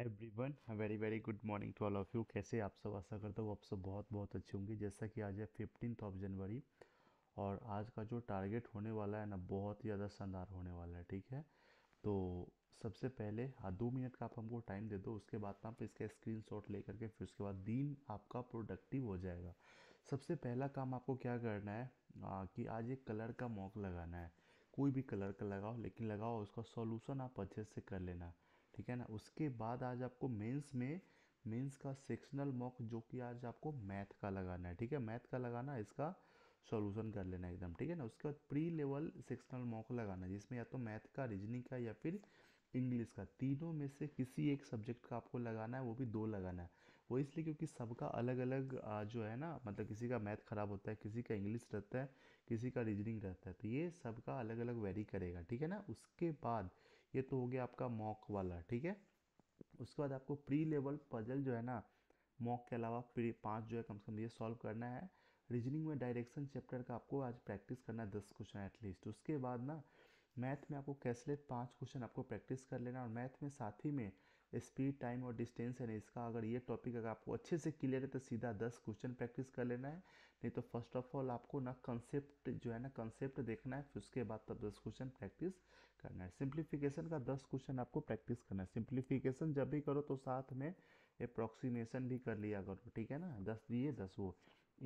every everyone very very good morning to all of you कैसे आप सब आशा करता हूँ आप सब बहुत बहुत अच्छे होंगे जैसा कि आज है फिफ्टीन ऑफ जनवरी और आज का जो टारगेट होने वाला है ना बहुत ही ज़्यादा शानदार होने वाला है ठीक है तो सबसे पहले हाँ दो मिनट का आप हमको टाइम दे दो उसके बाद ना आप इसका स्क्रीन शॉट ले करके फिर उसके बाद दिन आपका प्रोडक्टिव हो जाएगा सबसे पहला काम आपको क्या करना है आ, कि आज एक कलर का मॉक लगाना है कोई भी कलर का लगाओ लेकिन लगाओ उसका सोलूशन आप अच्छे से कर लेना ठीक है ना उसके बाद आज आपको मेंस में मेंस का सेक्शनल मॉक जो कि आज आपको मैथ का लगाना है ठीक है मैथ का लगाना इसका सॉल्यूशन कर लेना एकदम ठीक है ना उसके बाद प्री लेवल सेक्शनल मॉक लगाना जिसमें या तो मैथ का रीजनिंग का या फिर इंग्लिश का तीनों में से किसी एक सब्जेक्ट का आपको लगाना है वो भी दो लगाना है वो इसलिए क्योंकि सबका अलग अलग जो है ना मतलब किसी का मैथ ख़राब होता है किसी का इंग्लिश रहता है किसी का रीजनिंग रहता है तो ये सबका अलग अलग वेरी करेगा ठीक है ना उसके बाद ये तो हो गया आपका मॉक वाला ठीक है उसके बाद आपको प्री लेवल पजल जो है ना मॉक के अलावा प्री पाँच जो है कम से कम ये सॉल्व करना है रीजनिंग में डायरेक्शन चैप्टर का आपको आज प्रैक्टिस करना है दस क्वेश्चन एटलीस्ट उसके बाद ना मैथ में आपको कैसलेट पाँच क्वेश्चन आपको प्रैक्टिस कर लेना और मैथ में साथ ही में स्पीड टाइम और डिस्टेंस है ना इसका अगर ये टॉपिक अगर आपको अच्छे से क्लियर है तो सीधा दस क्वेश्चन प्रैक्टिस कर लेना है नहीं तो फर्स्ट ऑफ ऑल आपको ना कंसेप्ट जो है ना कंसेप्ट देखना है फिर उसके बाद तब दस क्वेश्चन प्रैक्टिस करना है सिंप्लीफिकेशन का दस क्वेश्चन आपको प्रैक्टिस करना है सिंप्लीफिकेशन जब भी करो तो साथ में अप्रोक्सीमेशन भी कर लिया करो ठीक है ना दस दिए दस वो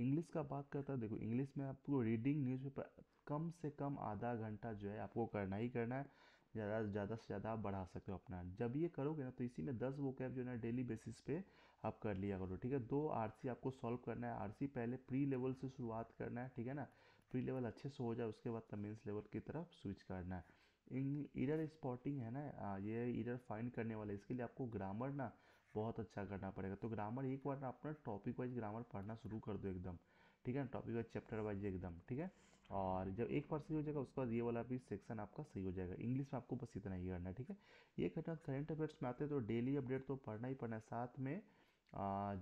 इंग्लिश का बात करता है देखो इंग्लिश में आपको रीडिंग न्यूज़पेपर कम से कम आधा घंटा जो है आपको करना ही करना है ज़्यादा ज़्यादा से ज़्यादा आप बढ़ा सकते हो अपना जब ये करोगे ना तो इसी में दस वो कैप जो है ना डेली बेसिस पे आप कर लिया करो ठीक है दो आरसी आपको सॉल्व करना है आरसी पहले प्री लेवल से शुरुआत करना है ठीक है ना प्री लेवल अच्छे से हो जाए उसके बाद तब लेवल की तरफ स्विच करना है इन स्पॉटिंग है ना ये ईडर फाइंड करने वाला है इसके लिए आपको ग्रामर ना बहुत अच्छा करना पड़ेगा तो ग्रामर एक बार ना अपना टॉपिक वाइज ग्रामर पढ़ना शुरू कर दो एकदम ठीक है टॉपिक वाइज चैप्टर वाइज एकदम ठीक है और जब एक बार सही हो जाएगा उसके बाद ये वाला भी सेक्शन आपका सही हो जाएगा इंग्लिश में आपको बस इतना ही करना है ठीक है ये घटना करेंट अफेयर्स में आते हैं तो डेली अपडेट तो पढ़ना ही पड़ना है साथ में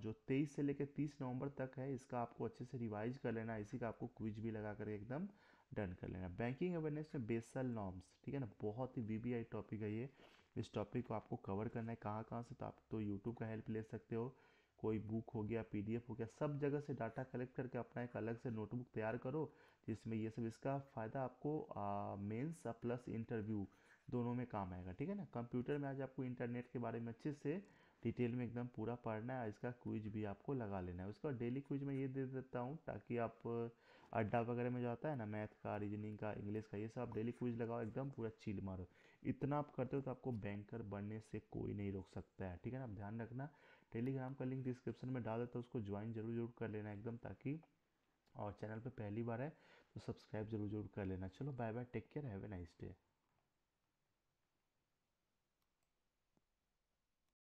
जो तेईस से लेकर तीस नवंबर तक है इसका आपको अच्छे से रिवाइज कर लेना इसी का आपको क्विज भी लगा कर एकदम डन कर लेना बैंकिंग अवेयरनेस में बेसल नॉर्म्स ठीक है ना बहुत ही वी टॉपिक है ये इस टॉपिक को आपको कवर करना है कहाँ कहाँ से तो आप तो यूट्यूब का हेल्प ले सकते हो कोई बुक हो गया पीडीएफ हो गया सब जगह से डाटा कलेक्ट करके अपना एक अलग से नोटबुक तैयार करो जिसमें ये सब इसका फ़ायदा आपको मेंस प्लस इंटरव्यू दोनों में काम आएगा ठीक है ना कंप्यूटर में आज आपको इंटरनेट के बारे में अच्छे से डिटेल में एकदम पूरा पढ़ना है इसका क्विज भी आपको लगा लेना है उसका डेली क्विज मैं ये दे देता हूँ ताकि आप अड्डा वगैरह में जो आता है ना मैथ का रीजनिंग का इंग्लिश का ये सब आप डेली क्विज लगाओ एकदम पूरा चील मारो इतना आप करते हो तो आपको बैंकर बनने से कोई नहीं रोक सकता है ठीक है ना आप ध्यान रखना टेलीग्राम का लिंक डिस्क्रिप्शन में डाल देता हूँ उसको ज्वाइन जरूर जरूर कर लेना एकदम ताकि और चैनल पर पहली बार है तो सब्सक्राइब जरूर जरूर कर लेना चलो bye bye take care have a nice day